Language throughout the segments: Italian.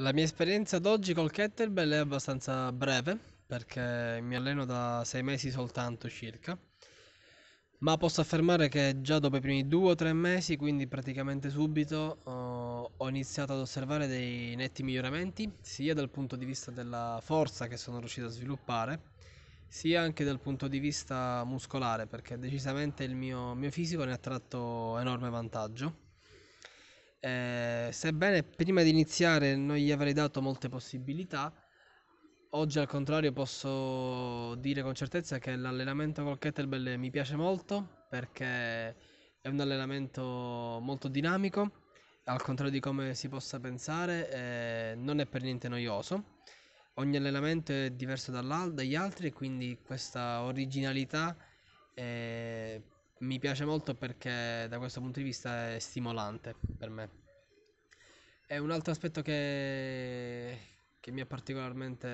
La mia esperienza ad oggi col kettlebell è abbastanza breve, perché mi alleno da sei mesi soltanto circa, ma posso affermare che già dopo i primi due o tre mesi, quindi praticamente subito, ho iniziato ad osservare dei netti miglioramenti, sia dal punto di vista della forza che sono riuscito a sviluppare, sia anche dal punto di vista muscolare, perché decisamente il mio, mio fisico ne ha tratto enorme vantaggio eh, sebbene prima di iniziare non gli avrei dato molte possibilità, oggi al contrario posso dire con certezza che l'allenamento col kettlebell mi piace molto perché è un allenamento molto dinamico, al contrario di come si possa pensare, eh, non è per niente noioso. Ogni allenamento è diverso dagli altri, quindi questa originalità eh, mi piace molto perché da questo punto di vista è stimolante per me. E un altro aspetto che, che mi, è particolarmente,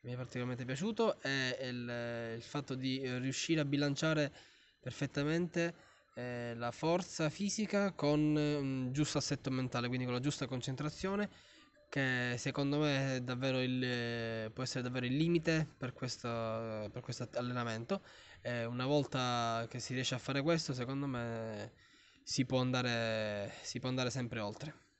mi è particolarmente piaciuto è il, il fatto di riuscire a bilanciare perfettamente eh, la forza fisica con un giusto assetto mentale, quindi con la giusta concentrazione che secondo me il, eh, può essere davvero il limite per questo, per questo allenamento. E eh, una volta che si riesce a fare questo, secondo me si può andare, si può andare sempre oltre.